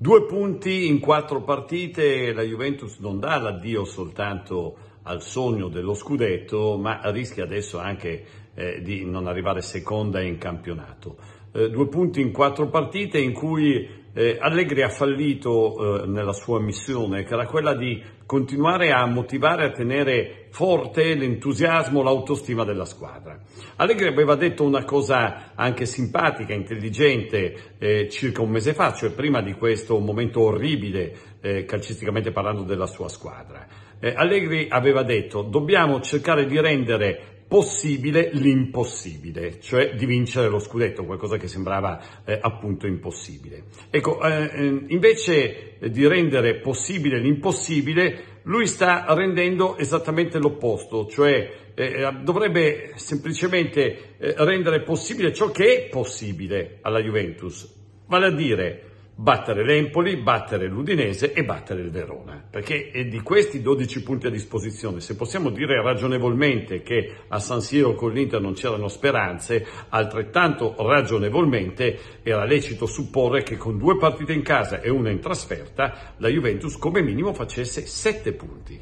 Due punti in quattro partite, la Juventus non dà l'addio soltanto al sogno dello scudetto, ma rischia adesso anche eh, di non arrivare seconda in campionato eh, due punti in quattro partite in cui eh, Allegri ha fallito eh, nella sua missione, che era quella di continuare a motivare, a tenere forte l'entusiasmo, l'autostima della squadra. Allegri aveva detto una cosa anche simpatica, intelligente, eh, circa un mese fa, cioè prima di questo momento orribile, eh, calcisticamente parlando, della sua squadra. Eh, Allegri aveva detto dobbiamo cercare di rendere possibile l'impossibile, cioè di vincere lo scudetto, qualcosa che sembrava eh, appunto impossibile. Ecco, eh, eh invece di rendere possibile l'impossibile, lui sta rendendo esattamente l'opposto, cioè eh, eh dovrebbe semplicemente eh, rendere possibile ciò che è possibile alla Juventus, vale a dire battere l'Empoli, battere l'Udinese e battere il Verona. Perché è di questi 12 punti a disposizione, se possiamo dire ragionevolmente che a San Siro con l'Inter non c'erano speranze, altrettanto ragionevolmente era lecito supporre che con due partite in casa e una in trasferta, la Juventus come minimo facesse 7 punti,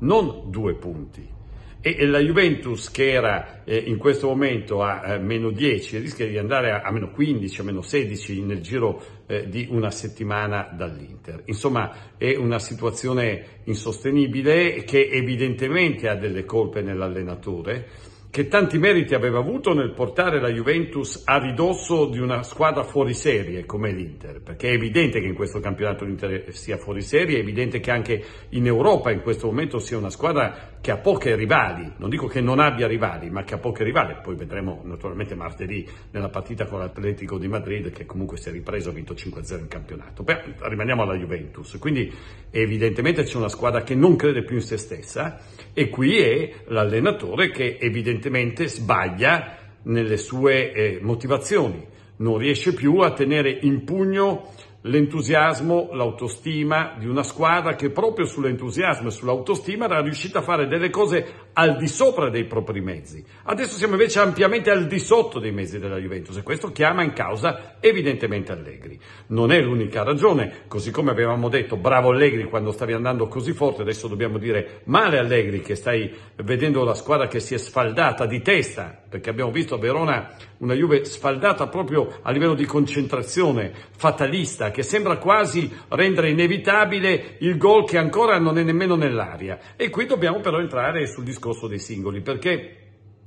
non 2 punti e, la Juventus che era eh, in questo momento a eh, meno 10 rischia di andare a, a, meno 15, a meno 16 nel giro eh, di una settimana dall'Inter. Insomma è una situazione insostenibile che evidentemente ha delle colpe nell'allenatore che tanti meriti aveva avuto nel portare la Juventus a ridosso di una squadra fuori serie come l'Inter, perché è evidente che in questo campionato l'Inter sia fuori serie, è evidente che anche in Europa in questo momento sia una squadra che ha poche rivali, non dico che non abbia rivali, ma che ha poche rivali, poi vedremo naturalmente martedì nella partita con l'Atletico di Madrid che comunque si è ripreso, ha vinto 5-0 in campionato. Beh, rimaniamo alla Juventus, quindi evidentemente c'è una squadra che non crede più in se stessa e qui è l'allenatore che evidentemente sbaglia nelle sue eh, motivazioni, non riesce più a tenere in pugno l'entusiasmo, l'autostima di una squadra che proprio sull'entusiasmo e sull'autostima era riuscita a fare delle cose al di sopra dei propri mezzi. Adesso siamo invece ampiamente al di sotto dei mezzi della Juventus e questo chiama in causa evidentemente Allegri. Non è l'unica ragione, così come avevamo detto bravo Allegri quando stavi andando così forte, adesso dobbiamo dire male Allegri che stai vedendo la squadra che si è sfaldata di testa perché abbiamo visto a Verona una Juve sfaldata proprio a livello di concentrazione, fatalista, che sembra quasi rendere inevitabile il gol che ancora non è nemmeno nell'aria. E qui dobbiamo però entrare sul discorso dei singoli, perché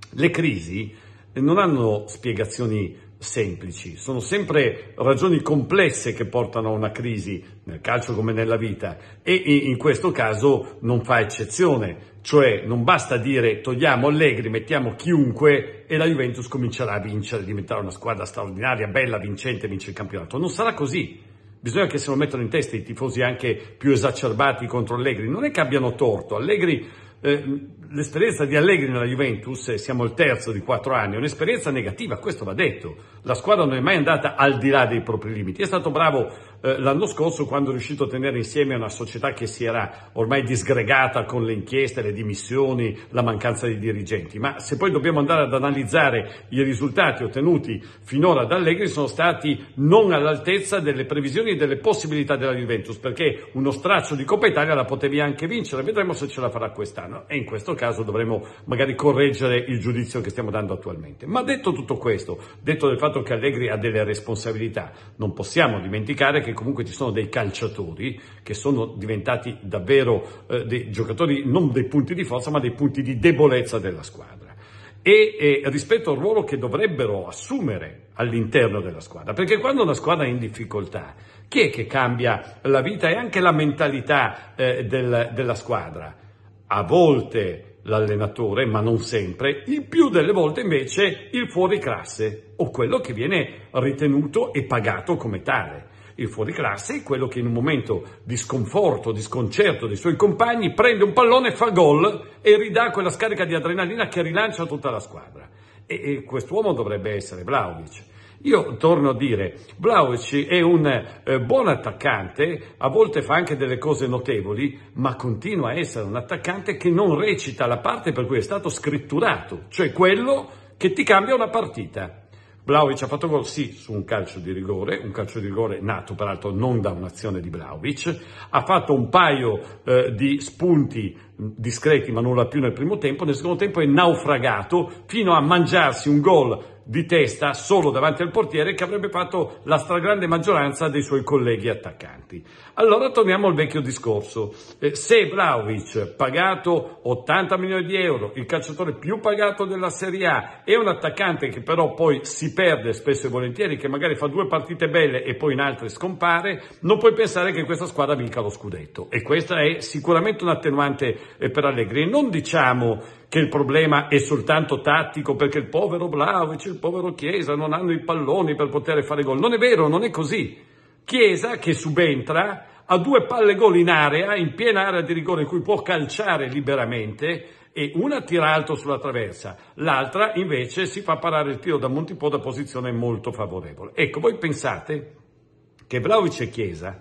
le crisi non hanno spiegazioni semplici, sono sempre ragioni complesse che portano a una crisi, nel calcio come nella vita, e in questo caso non fa eccezione, cioè non basta dire togliamo Allegri, mettiamo chiunque e la Juventus comincerà a vincere, diventare una squadra straordinaria, bella, vincente, vince il campionato. Non sarà così. Bisogna che se lo mettano in testa i tifosi anche più esacerbati contro Allegri. Non è che abbiano torto. Allegri eh, l'esperienza di Allegri nella Juventus, siamo il terzo di quattro anni, è un'esperienza negativa, questo va detto. La squadra non è mai andata al di là dei propri limiti. È stato bravo eh, l'anno scorso quando è riuscito a tenere insieme una società che si era ormai disgregata con le inchieste, le dimissioni, la mancanza di dirigenti. Ma se poi dobbiamo andare ad analizzare i risultati ottenuti finora da Allegri sono stati non all'altezza delle previsioni e delle possibilità della Juventus, perché uno straccio di Coppa Italia la potevi anche vincere, vedremo se ce la farà quest'anno e in questo caso dovremo magari correggere il giudizio che stiamo dando attualmente. Ma detto tutto questo, detto del fatto che Allegri ha delle responsabilità, non possiamo dimenticare che magari comunque ci sono dei calciatori che sono diventati davvero eh, dei giocatori non dei punti di forza ma dei punti di debolezza della squadra. E, e rispetto al ruolo che dovrebbero assumere all'interno della squadra, perché quando una squadra è in difficoltà, chi è che cambia la vita e anche la mentalità eh, del, della squadra? A volte l'allenatore, ma non sempre, il più delle volte invece il fuori classe o quello che viene ritenuto e pagato come tale il fuoriclasse, quello che in un momento di sconforto, di sconcerto dei suoi compagni prende un pallone, fa gol e ridà quella scarica di adrenalina che rilancia tutta la squadra. E, e quest'uomo dovrebbe essere Vlaovic. Io torno a dire, Vlaovic è un eh, buon attaccante, a volte fa anche delle cose notevoli, ma continua a essere un attaccante che non recita la parte per cui è stato scritturato, cioè quello che ti cambia una partita. Vlaovic ha fatto gol sì su un calcio di rigore, un calcio di rigore nato peraltro non da un'azione di Vlaovic, ha fatto un paio eh, di spunti discreti ma nulla più nel primo tempo, nel secondo tempo è naufragato fino a mangiarsi un gol di testa solo davanti al portiere che avrebbe fatto la stragrande maggioranza dei suoi colleghi attaccanti. Allora torniamo al vecchio discorso. Eh, se Vlaovic, pagato 80 milioni di euro, il calciatore più pagato della Serie A, è un attaccante che però poi si perde spesso e volentieri, che magari fa due partite belle e poi in altre scompare, non puoi pensare che questa squadra vinca lo scudetto. E questa è sicuramente un attenuante eh, per Allegri. Non diciamo che il problema è soltanto tattico perché il povero Vlaovic, il povero Chiesa non hanno i palloni per poter fare gol. Non è vero, non è così. Chiesa che subentra ha due palle gol in area, in piena area di rigore in cui può calciare liberamente e una tira alto sulla traversa, l'altra invece si fa parare il tiro da Montipò da posizione molto favorevole. Ecco, voi pensate che Vlaovic e Chiesa,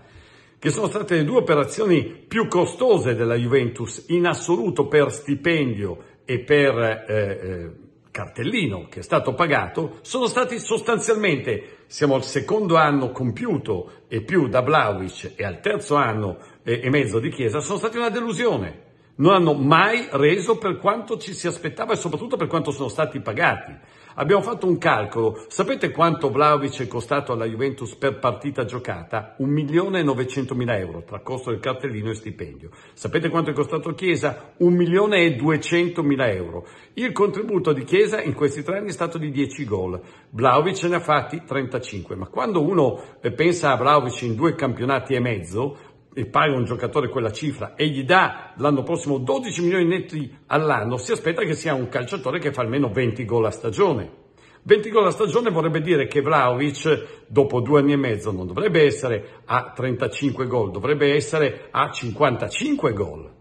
che sono state le due operazioni più costose della Juventus in assoluto per stipendio e per eh, eh, cartellino che è stato pagato sono stati sostanzialmente, siamo al secondo anno compiuto e più da Blauwich e al terzo anno e mezzo di Chiesa, sono stati una delusione. Non hanno mai reso per quanto ci si aspettava e soprattutto per quanto sono stati pagati. Abbiamo fatto un calcolo. Sapete quanto Vlaovic è costato alla Juventus per partita giocata? 1.900.000 euro tra costo del cartellino e stipendio. Sapete quanto è costato Chiesa? 1.200.000 euro. Il contributo di Chiesa in questi tre anni è stato di 10 gol. Vlaovic ne ha fatti 35. Ma quando uno eh, pensa a Vlaovic in due campionati e mezzo, e paga un giocatore quella cifra e gli dà l'anno prossimo 12 milioni netti all'anno, si aspetta che sia un calciatore che fa almeno 20 gol a stagione. 20 gol a stagione vorrebbe dire che Vlaovic dopo due anni e mezzo non dovrebbe essere a 35 gol, dovrebbe essere a 55 gol.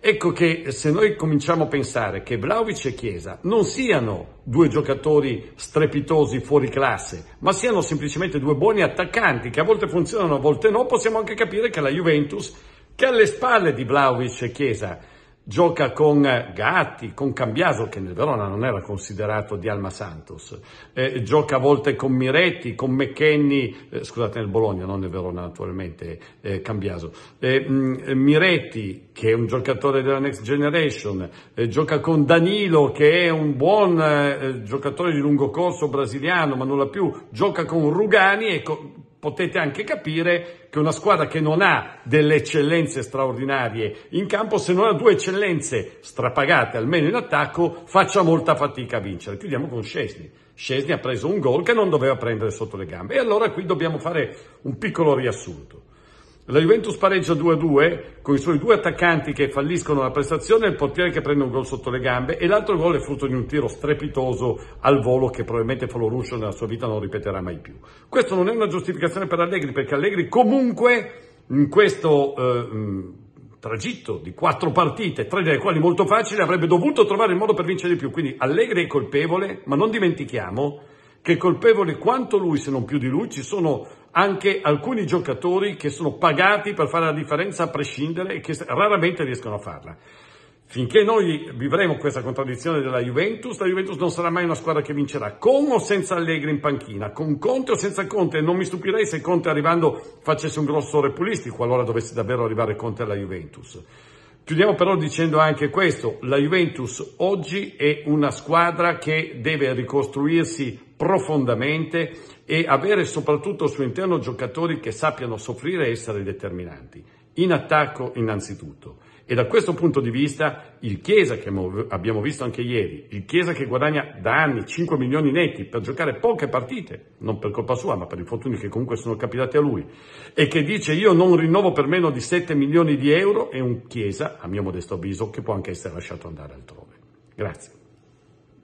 Ecco che se noi cominciamo a pensare che Vlaovic e Chiesa non siano due giocatori strepitosi fuori classe, ma siano semplicemente due buoni attaccanti che a volte funzionano, a volte no, possiamo anche capire che la Juventus, che alle spalle di Vlaovic e Chiesa gioca con Gatti, con Cambiaso, che nel Verona non era considerato di Alma Santos, eh, gioca a volte con Miretti, con McKenny, eh, scusate nel Bologna, non nel Verona naturalmente, eh, Cambiaso, mh, eh, mm, Miretti che è un giocatore della Next Generation, eh, gioca con Danilo che è un buon eh, giocatore di lungo corso brasiliano ma nulla più, gioca con Rugani e con potete anche capire che una squadra che non ha delle eccellenze straordinarie in campo, se non ha due eccellenze strapagate almeno in attacco, faccia molta fatica a vincere. Chiudiamo con Scesni. Scesni ha preso un gol che non doveva prendere sotto le gambe. E allora qui dobbiamo fare un piccolo riassunto. La Juventus pareggia 2-2 con i suoi due attaccanti che falliscono la prestazione il portiere che prende un gol sotto le gambe e l'altro gol è frutto di un tiro strepitoso al volo che probabilmente Faloruscio nella sua vita non ripeterà mai più. Questo non è una giustificazione per Allegri perché Allegri comunque in questo eh, mm, tragitto di quattro partite, tre delle quali molto facili, avrebbe dovuto trovare il modo per vincere di più. Quindi Allegri è colpevole, ma non dimentichiamo che colpevoli quanto lui, se non più di lui, ci sono anche alcuni giocatori che sono pagati per fare la differenza a prescindere e che raramente riescono a farla. Finché noi vivremo questa contraddizione della Juventus, la Juventus non sarà mai una squadra che vincerà, con o senza Allegri in panchina, con Conte o senza Conte. Non mi stupirei se Conte arrivando facesse un grosso repulistico, allora dovesse davvero arrivare Conte alla Juventus. Chiudiamo però dicendo anche questo, la Juventus oggi è una squadra che deve ricostruirsi profondamente e avere soprattutto al suo interno giocatori che sappiano soffrire e essere determinanti. In attacco innanzitutto. E da questo punto di vista il Chiesa che abbiamo visto anche ieri, il Chiesa che guadagna da anni 5 milioni netti per giocare poche partite, non per colpa sua ma per infortuni che comunque sono capitati a lui, e che dice io non rinnovo per meno di 7 milioni di euro, è un Chiesa, a mio modesto avviso, che può anche essere lasciato andare altrove. Grazie.